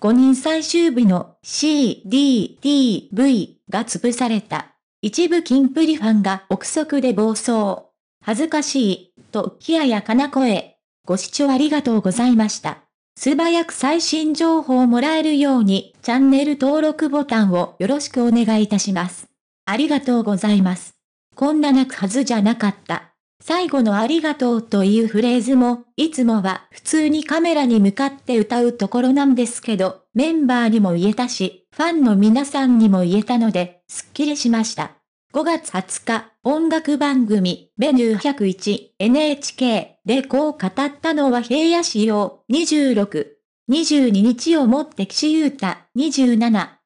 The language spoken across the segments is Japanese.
5人最終日の C、D、D、V が潰された。一部キンプリファンが憶測で暴走。恥ずかしい、と冷ややかな声。ご視聴ありがとうございました。素早く最新情報をもらえるようにチャンネル登録ボタンをよろしくお願いいたします。ありがとうございます。こんな泣くはずじゃなかった。最後のありがとうというフレーズも、いつもは普通にカメラに向かって歌うところなんですけど、メンバーにも言えたし、ファンの皆さんにも言えたので、すっきりしました。5月20日、音楽番組、メニュー101、NHK でこう語ったのは平野仕様26、22日をもって岸優太27、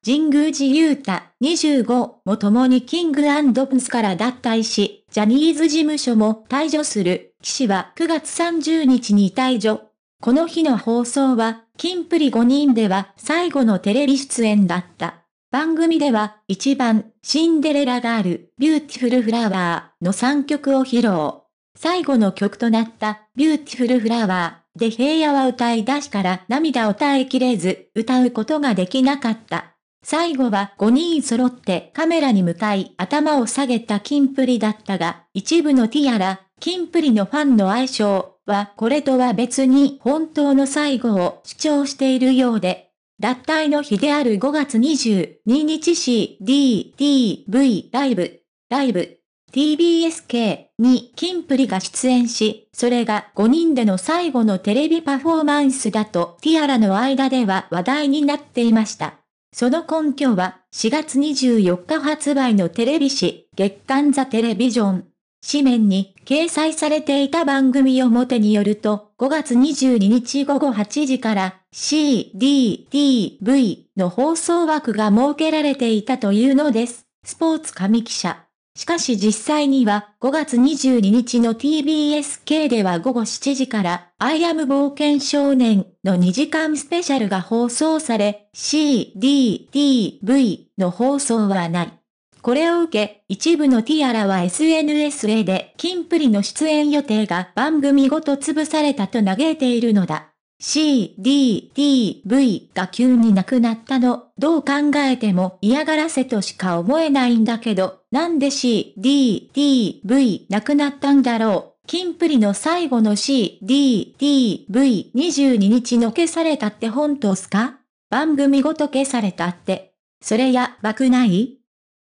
神宮寺優太25も共にキングポンスから脱退し、ジャニーズ事務所も退場する、士は9月30日に退場。この日の放送は、キンプリ5人では最後のテレビ出演だった。番組では、一番、シンデレラガール、ビューティフルフラワーの3曲を披露。最後の曲となった、ビューティフルフラワーで平野は歌い出しから涙を耐えきれず、歌うことができなかった。最後は5人揃ってカメラに向かい頭を下げたキンプリだったが、一部のティアラ、キンプリのファンの愛称はこれとは別に本当の最後を主張しているようで、脱退の日である5月22日 CDTV ライブ、ライブ、TBSK にキンプリが出演し、それが5人での最後のテレビパフォーマンスだとティアラの間では話題になっていました。その根拠は4月24日発売のテレビ誌、月刊ザ・テレビジョン。紙面に掲載されていた番組表によると、5月22日午後8時から CDTV の放送枠が設けられていたというのです。スポーツ紙記者。しかし実際には5月22日の TBS k では午後7時から I am 冒険少年の2時間スペシャルが放送され CDTV の放送はない。これを受け、一部のティアラは SNS へでキンプリの出演予定が番組ごと潰されたと嘆いているのだ。C、D、D、V が急になくなったの、どう考えても嫌がらせとしか思えないんだけど、なんで C、D、D、V なくなったんだろう。キンプリの最後の CDDV22 日の消されたって本当すか番組ごと消されたって。それやばくない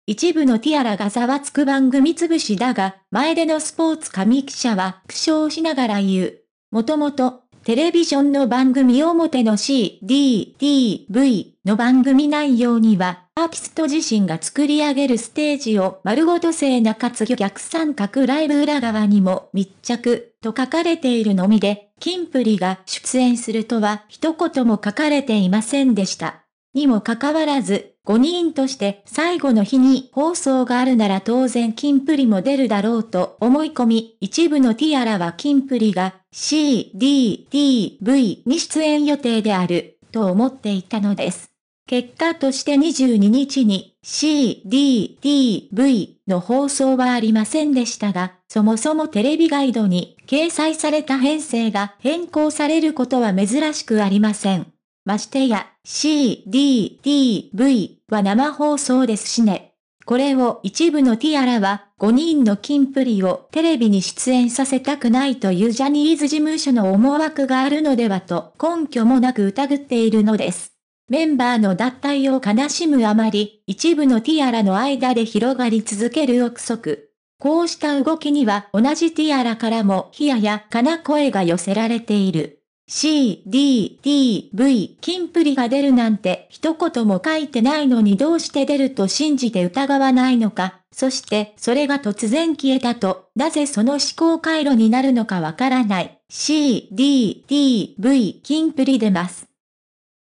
一部のティアラがざわつく番組潰しだが、前でのスポーツ紙記者は苦笑しながら言う。もともとテレビジョンの番組表の C、D、D、V の番組内容には、アーティスト自身が作り上げるステージを丸ごと聖なかつ逆三角ライブ裏側にも密着と書かれているのみで、キンプリが出演するとは一言も書かれていませんでした。にもかかわらず、5人として最後の日に放送があるなら当然キンプリも出るだろうと思い込み、一部のティアラはキンプリが C、D、D、V に出演予定であると思っていたのです。結果として22日に C、D、D、V の放送はありませんでしたが、そもそもテレビガイドに掲載された編成が変更されることは珍しくありません。ましてや、C、D、D、V は生放送ですしね。これを一部のティアラは、5人のキンプリをテレビに出演させたくないというジャニーズ事務所の思惑があるのではと根拠もなく疑っているのです。メンバーの脱退を悲しむあまり、一部のティアラの間で広がり続ける憶測。こうした動きには同じティアラからもヒヤやかな声が寄せられている。C、D、D、V、金プリが出るなんて一言も書いてないのにどうして出ると信じて疑わないのか、そしてそれが突然消えたと、なぜその思考回路になるのかわからない。C、D、D、V、金プリ出ます。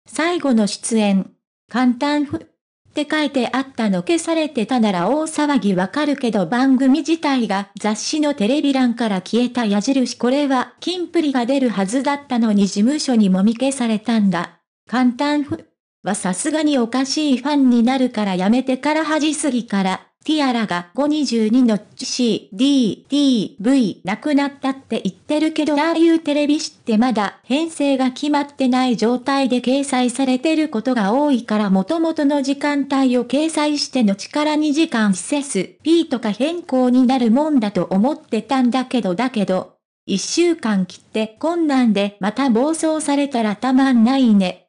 最後の出演。簡単ふ。って書いてあったの消されてたなら大騒ぎわかるけど番組自体が雑誌のテレビ欄から消えた矢印これは金プリが出るはずだったのに事務所にもみ消されたんだ。簡単ふ。はさすがにおかしいファンになるからやめてから恥すぎから。ティアラが522の C、D、D、V なくなったって言ってるけどああいうテレビ誌ってまだ編成が決まってない状態で掲載されてることが多いから元々の時間帯を掲載しての力2時間セス P とか変更になるもんだと思ってたんだけどだけど、一週間切って困難でまた暴走されたらたまんないね。